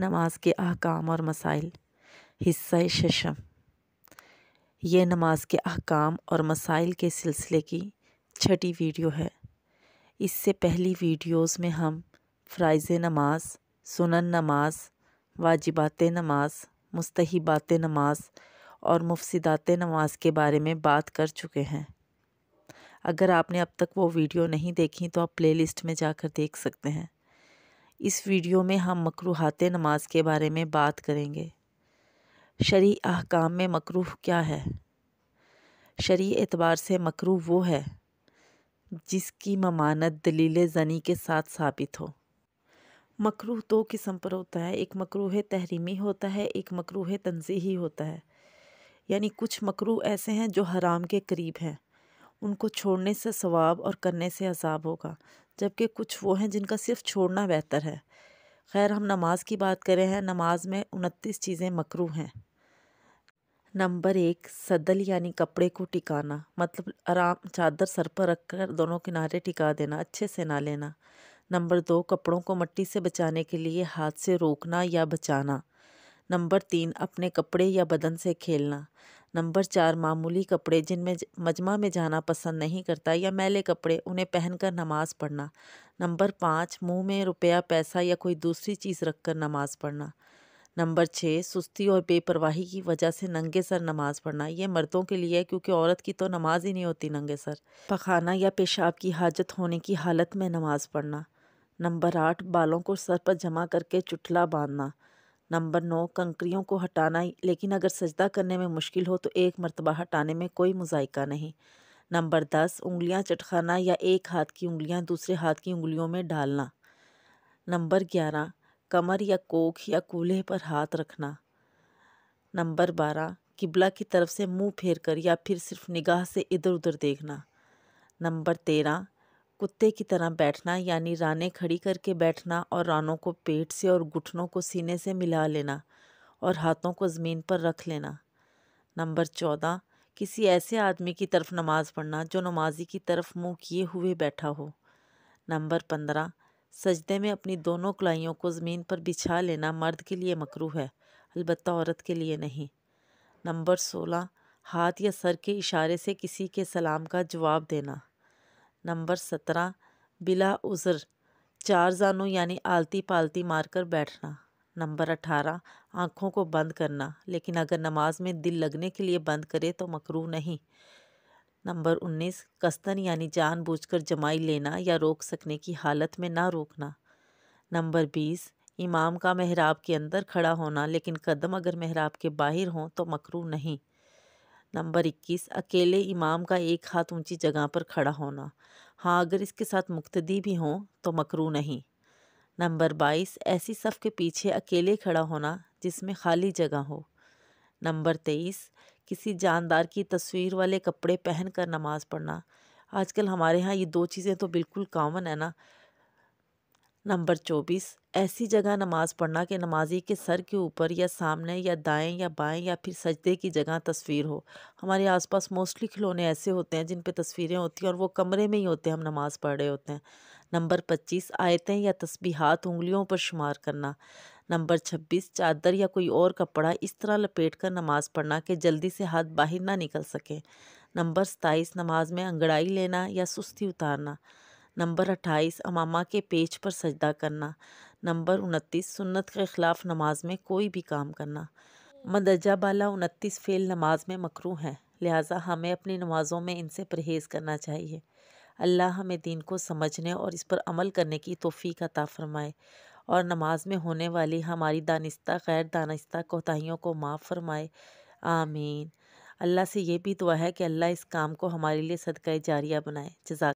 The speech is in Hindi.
नमाज के अहकाम और मसाइल हिस्सा शशम ये नमाज के अहकाम और मसाइल के सिलसिले की छठी वीडियो है इससे पहली वीडियोस में हम फ़्राइज़ नमाज सुनन नमाज वाजिबात नमाज मुस्तबात नमाज और मुफसदात नमाज के बारे में बात कर चुके हैं अगर आपने अब तक वो वीडियो नहीं देखी तो आप प्लेलिस्ट में जाकर देख सकते हैं इस वीडियो में हम मकरूहत नमाज के बारे में बात करेंगे शरी अहकाम में मकरूह क्या है शरी एतबार से मकरूह वो है जिसकी ममानत दलील जनी के साथ साबित हो मकरूह दो किस्म पर होता है एक मकरूह तहरीमी होता है एक मकरूह तनजीही होता है यानी कुछ मकरू ऐसे हैं जो हराम के करीब हैं उनको छोड़ने से सवाब और करने से अजाब होगा जबकि कुछ वो हैं जिनका सिर्फ छोड़ना बेहतर है खैर हम नमाज़ की बात करें हैं नमाज में उनतीस चीज़ें मकरू हैं नंबर एक सदल यानी कपड़े को टिकाना मतलब आराम चादर सर पर रख कर दोनों किनारे टिका देना अच्छे से ना लेना नंबर दो कपड़ों को मट्टी से बचाने के लिए हाथ से रोकना या बचाना नंबर तीन अपने कपड़े या बदन से खेलना नंबर चार मामूली कपड़े जिनमें मजमा में जाना पसंद नहीं करता या मैले कपड़े उन्हें पहनकर नमाज पढ़ना नंबर पाँच मुंह में रुपया पैसा या कोई दूसरी चीज़ रखकर नमाज पढ़ना नंबर छः सुस्ती और बेपरवाही की वजह से नंगे सर नमाज पढ़ना ये मर्दों के लिए है क्योंकि औरत की तो नमाज ही नहीं होती नंगे सर पखाना या पेशाब की हाजत होने की हालत में नमाज पढ़ना नंबर आठ बालों को सर पर जमा करके चुटला बांधना नंबर नौ कंकरियों को हटाना लेकिन अगर सजदा करने में मुश्किल हो तो एक मरतबा हटाने में कोई मुजायका नहीं नंबर दस उंगलियां चटखाना या एक हाथ की उंगलियां दूसरे हाथ की उंगलियों में डालना नंबर ग्यारह कमर या कोख या कूल्हे पर हाथ रखना नंबर बारह किबला की तरफ से मुंह फेर कर या फिर सिर्फ निगाह से इधर उधर देखना नंबर तेरह कुत्ते की तरह बैठना यानी राने खड़ी करके बैठना और रानों को पेट से और घुटनों को सीने से मिला लेना और हाथों को ज़मीन पर रख लेना नंबर चौदह किसी ऐसे आदमी की तरफ नमाज़ पढ़ना जो नमाजी की तरफ मुंह किए हुए बैठा हो नंबर पंद्रह सजदे में अपनी दोनों कलाइयों को ज़मीन पर बिछा लेना मर्द के लिए मकरू है अलबत्त औरत के लिए नहीं नंबर सोलह हाथ या सर के इशारे से किसी के सलाम का जवाब देना नंबर सत्रह बिला उज़र चार जानों यानी आलती पालती मारकर बैठना नंबर अठारह आँखों को बंद करना लेकिन अगर नमाज में दिल लगने के लिए बंद करे तो मकरू नहीं नंबर उन्नीस कस्तन यानी जानबूझकर जमाई लेना या रोक सकने की हालत में ना रोकना नंबर बीस इमाम का मेहराब के अंदर खड़ा होना लेकिन कदम अगर मेहराब के बाहर हों तो मकरू नहीं नंबर इक्कीस अकेले इमाम का एक हाथ ऊंची जगह पर खड़ा होना हाँ अगर इसके साथ मुक्तदी भी हों तो मकरू नहीं नंबर बाईस ऐसी सफ़ के पीछे अकेले खड़ा होना जिसमें खाली जगह हो नंबर तेईस किसी जानदार की तस्वीर वाले कपड़े पहन कर नमाज़ पढ़ना आजकल हमारे यहाँ ये दो चीज़ें तो बिल्कुल कॉमन है ना नंबर चौबीस ऐसी जगह नमाज पढ़ना कि नमाजी के सर के ऊपर या सामने या दाएं या बाएं या फिर सजदे की जगह तस्वीर हो हमारे आसपास मोस्टली खिलौने ऐसे होते हैं जिन पे तस्वीरें होती हैं और वो कमरे में ही होते हैं हम नमाज़ पढ़ रहे होते हैं नंबर पच्चीस आयतें या तस्बीहात उंगलियों पर शुमार करना नंबर छब्बीस चादर या कोई और कपड़ा इस तरह लपेट कर नमाज़ पढ़ना कि जल्दी से हाथ बाहर ना निकल सकें नंबर सताईस नमाज में अंगड़ाई लेना या सुस्ती उतारना नंबर अट्ठाईस अमामा के पेज पर सजदा करना नंबर उनतीस सुन्नत के ख़िलाफ़ नमाज में कोई भी काम करना मदजा बाला उनतीस फ़ेल नमाज में मकरू हैं लिहाजा हमें अपनी नमाज़ों में इनसे परहेज़ करना चाहिए अल्लाह हमें दीन को समझने और इस पर अमल करने की तोफ़ी का ताफरमाए और नमाज में होने वाली हमारी दानिस्ता गैर दानिस्ता कोताहीियों को माफ़ फरमाए आमीन अल्लाह से ये भी दुआ है कि अल्लाह इस काम को हमारे लिए सदका जारिया बनाए जजाक